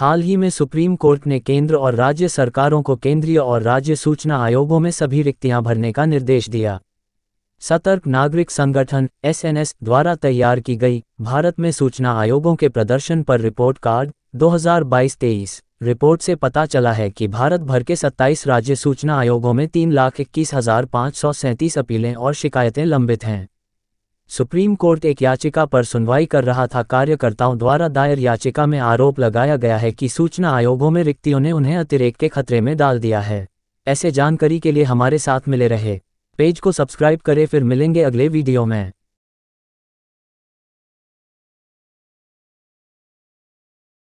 हाल ही में supreme court ने केंद्र और राज्य सरकारों को केंद्रीय और राज्य सूचना आयोगों में सभी रिक्तियां भरने का निर्देश दिया सतर्क नागरिक संगठन एसएनएस द्वारा तैयार की गई भारत में सूचना आयोगों के प्रदर्शन पर रिपोर्ट कार्ड 2022-23 रिपोर्ट से पता चला है कि भारत भर के 27 राज्य सूचना आयोगों में तीन लाख इक्कीस हजार पाँच सौ सैंतीस अपीलें और शिकायतें लंबित हैं सुप्रीम कोर्ट एक याचिका पर सुनवाई कर रहा था कार्यकर्ताओं द्वारा दायर याचिका में आरोप लगाया गया है कि सूचना आयोगों में रिक्तियों ने उन्हें अतिरेक के खतरे में डाल दिया है ऐसे जानकारी के लिए हमारे साथ मिले रहे पेज को सब्सक्राइब करें फिर मिलेंगे अगले वीडियो में